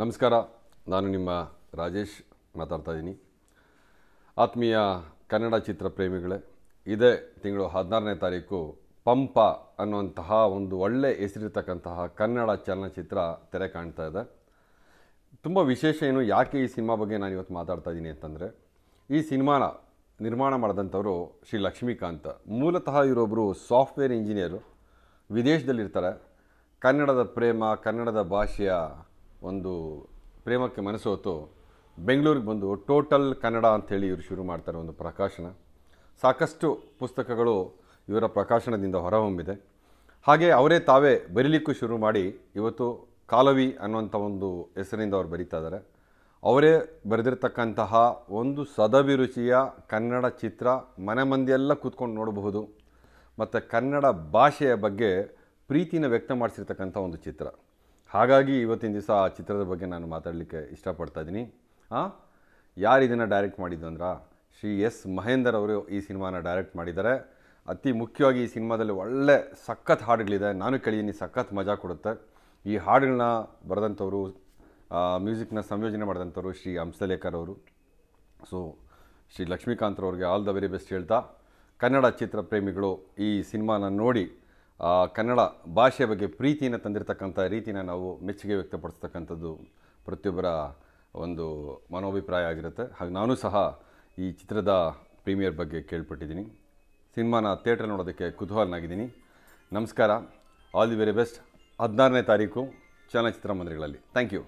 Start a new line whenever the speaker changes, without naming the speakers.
ನಮಸ್ಕಾರ ನಾನು ನಿಮ್ಮ ರಾಜೇಶ್ ಮಾತಾಡ್ತಾ ಇದ್ದೀನಿ ಆತ್ಮೀಯ ಕನ್ನಡ ಚಿತ್ರ ಪ್ರೇಮಿಗಳೇ ಇದೇ ತಿಂಗಳು ಹದಿನಾರನೇ ತಾರೀಕು ಪಂಪ ಅನ್ನುವಂತಹ ಒಂದು ಒಳ್ಳೆ ಹೆಸರಿರ್ತಕ್ಕಂತಹ ಕನ್ನಡ ಚಲನಚಿತ್ರ ತೆರೆ ಕಾಣ್ತಾ ಇದೆ ತುಂಬ ವಿಶೇಷ ಏನು ಯಾಕೆ ಈ ಸಿನಿಮಾ ಬಗ್ಗೆ ನಾನು ಇವತ್ತು ಮಾತಾಡ್ತಾ ಇದ್ದೀನಿ ಅಂತಂದರೆ ಈ ಸಿನಿಮಾನ ನಿರ್ಮಾಣ ಮಾಡಿದಂಥವರು ಶ್ರೀ ಲಕ್ಷ್ಮೀಕಾಂತ್ ಮೂಲತಃ ಇವರೊಬ್ಬರು ಸಾಫ್ಟ್ವೇರ್ ಇಂಜಿನಿಯರು ವಿದೇಶದಲ್ಲಿರ್ತಾರೆ ಕನ್ನಡದ ಪ್ರೇಮ ಕನ್ನಡದ ಭಾಷೆಯ ಒಂದು ಪ್ರೇಮಕ್ಕೆ ಮನಸ್ಸು ಹೊತ್ತು ಬೆಂಗಳೂರಿಗೆ ಬಂದು ಟೋಟಲ್ ಕನ್ನಡ ಅಂಥೇಳಿ ಇವರು ಶುರು ಮಾಡ್ತಾರೆ ಒಂದು ಪ್ರಕಾಶನ ಸಾಕಷ್ಟು ಪುಸ್ತಕಗಳು ಇವರ ಪ್ರಕಾಶನದಿಂದ ಹೊರಹೊಮ್ಮಿದೆ ಹಾಗೆ ಅವರೇ ತಾವೇ ಬರೀಲಿಕ್ಕೂ ಶುರು ಮಾಡಿ ಇವತ್ತು ಕಾಲವಿ ಅನ್ನುವಂಥ ಒಂದು ಹೆಸರಿಂದ ಅವರು ಬರೀತಾ ಇದ್ದಾರೆ ಅವರೇ ಬರೆದಿರ್ತಕ್ಕಂತಹ ಒಂದು ಸದಭಿರುಚಿಯ ಕನ್ನಡ ಚಿತ್ರ ಮನೆ ಮಂದಿಯೆಲ್ಲ ಕೂತ್ಕೊಂಡು ನೋಡಬಹುದು ಮತ್ತು ಕನ್ನಡ ಭಾಷೆಯ ಬಗ್ಗೆ ಪ್ರೀತಿನ ವ್ಯಕ್ತ ಮಾಡಿಸಿರ್ತಕ್ಕಂಥ ಒಂದು ಚಿತ್ರ ಹಾಗಾಗಿ ಇವತ್ತಿನ ದಿವಸ ಆ ಚಿತ್ರದ ಬಗ್ಗೆ ನಾನು ಮಾತಾಡಲಿಕ್ಕೆ ಇಷ್ಟಪಡ್ತಾ ಇದ್ದೀನಿ ಯಾರು ಇದನ್ನು ಡೈರೆಕ್ಟ್ ಮಾಡಿದ್ದು ಅಂದ್ರೆ ಶ್ರೀ ಎಸ್ ಮಹೇಂದರ್ ಅವರು ಈ ಸಿನಿಮಾನ ಡೈರೆಕ್ಟ್ ಮಾಡಿದ್ದಾರೆ ಅತಿ ಮುಖ್ಯವಾಗಿ ಈ ಸಿನಿಮಾದಲ್ಲಿ ಒಳ್ಳೆ ಸಖತ್ ಹಾಡುಗಳಿದೆ ನಾನು ಕೇಳಿದ್ದೀನಿ ಸಖತ್ ಮಜಾ ಕೊಡುತ್ತೆ ಈ ಹಾಡುಗಳನ್ನ ಬರೆದಂಥವ್ರು ಮ್ಯೂಸಿಕ್ನ ಸಂಯೋಜನೆ ಮಾಡಿದಂಥವ್ರು ಶ್ರೀ ಹಂಸಲೇಖರ್ ಅವರು ಸೊ ಶ್ರೀ ಲಕ್ಷ್ಮೀಕಾಂತ್ರವ್ರಿಗೆ ಆಲ್ ದ ವೆರಿ ಬೆಸ್ಟ್ ಹೇಳ್ತಾ ಕನ್ನಡ ಚಿತ್ರ ಪ್ರೇಮಿಗಳು ಈ ಸಿನಿಮಾನ ನೋಡಿ ಕನ್ನಡ ಭಾಷೆಯ ಬಗ್ಗೆ ಪ್ರೀತಿಯನ್ನು ತಂದಿರತಕ್ಕಂಥ ರೀತಿನ ನಾವು ಮೆಚ್ಚುಗೆ ವ್ಯಕ್ತಪಡಿಸ್ತಕ್ಕಂಥದ್ದು ಪ್ರತಿಯೊಬ್ಬರ ಒಂದು ಮನೋಭಿಪ್ರಾಯ ಆಗಿರುತ್ತೆ ಹಾಗೆ ನಾನು ಸಹ ಈ ಚಿತ್ರದ ಪ್ರೀಮಿಯರ್ ಬಗ್ಗೆ ಕೇಳ್ಪಟ್ಟಿದ್ದೀನಿ ಸಿನಿಮಾನ ಥಿಯೇಟರ್ ನೋಡೋದಕ್ಕೆ ಕುತೂಹಲನಾಗಿದ್ದೀನಿ ನಮಸ್ಕಾರ ಆಲ್ ದಿ ವೆರಿ ಬೆಸ್ಟ್ ಹದಿನಾರನೇ ತಾರೀಕು ಚಲನಚಿತ್ರ ಮಂದಿರಗಳಲ್ಲಿ ಥ್ಯಾಂಕ್ ಯು